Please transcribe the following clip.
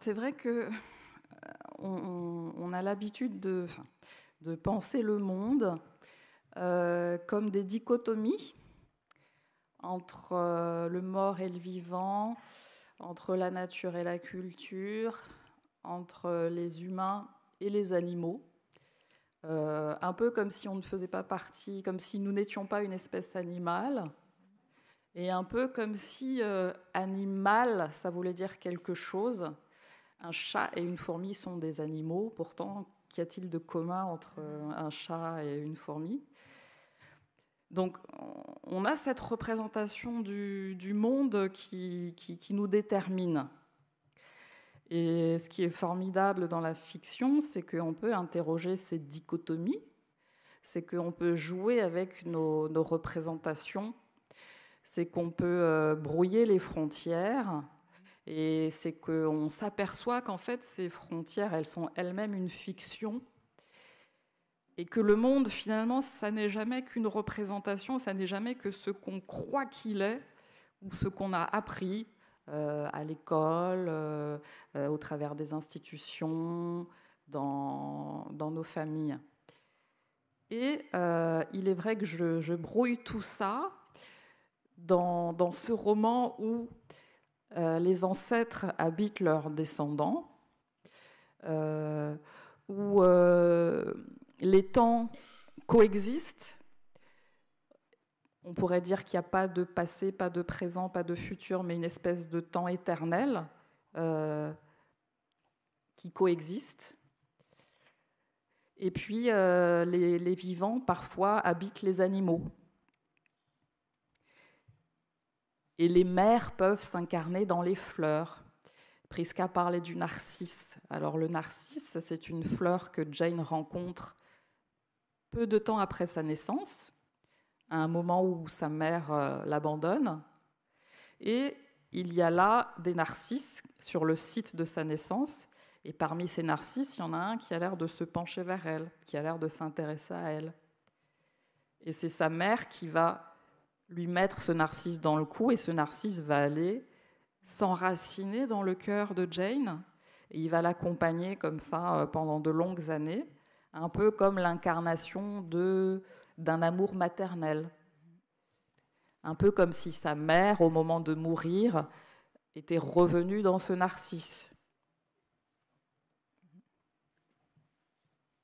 C'est vrai que euh, on, a l'habitude de, penser le monde euh, comme des dichotomies entre euh, le mort et le vivant, entre la nature et la culture, entre les humains et les animaux. un peu comme si on ne faisait pas partie, comme si nous n'étions pas une espèce animale. Et un peu comme si euh, animal, ça voulait dire quelque chose. Un chat et une fourmi sont des animaux, pourtant, qu'y a-t-il de commun entre euh, un chat et une fourmi donc on a cette représentation du, monde qui, qui, nous détermine. Et ce qui est formidable dans la fiction, c'est qu'on peut interroger ces dichotomies, c'est qu'on peut jouer avec nos représentations c'est qu'on peut euh, brouiller les frontières et c'est qu'on s'aperçoit qu'en fait ces frontières, elles sont elles-mêmes une fiction et que le monde, finalement, ça n'est jamais qu'une représentation, ça n'est jamais que ce qu'on croit qu'il est ou ce qu'on a appris euh, à l'école, euh, au travers des institutions, dans, dans nos familles. Et il est vrai que je, je brouille tout ça dans, ce roman où euh, les ancêtres habitent leurs descendants, euh, où euh, les temps coexistent. On pourrait dire qu'il n'y a pas de passé, pas de présent, pas de futur, mais une espèce de temps éternel qui coexiste. Et puis les vivants parfois habitent les animaux. Et les mères peuvent s'incarner dans les fleurs. Prisca parlait du narcisse. Alors le narcisse, c'est une fleur que Jane rencontre peu de temps après sa naissance, à un moment où sa mère euh, l'abandonne. Et il y a là des narcisses sur le site de sa naissance. Et parmi ces narcisses, il y en a un qui a l'air de se pencher vers elle, qui a l'air de s'intéresser à elle. Et c'est sa mère qui va lui mettre ce narcisse dans le cou et ce narcisse va aller s'enraciner dans le cœur de Jane et il va l'accompagner comme ça euh, pendant de longues années, un peu comme l'incarnation de d'un amour maternel. Un peu comme si sa mère, au moment de mourir, était revenue dans ce narcisse.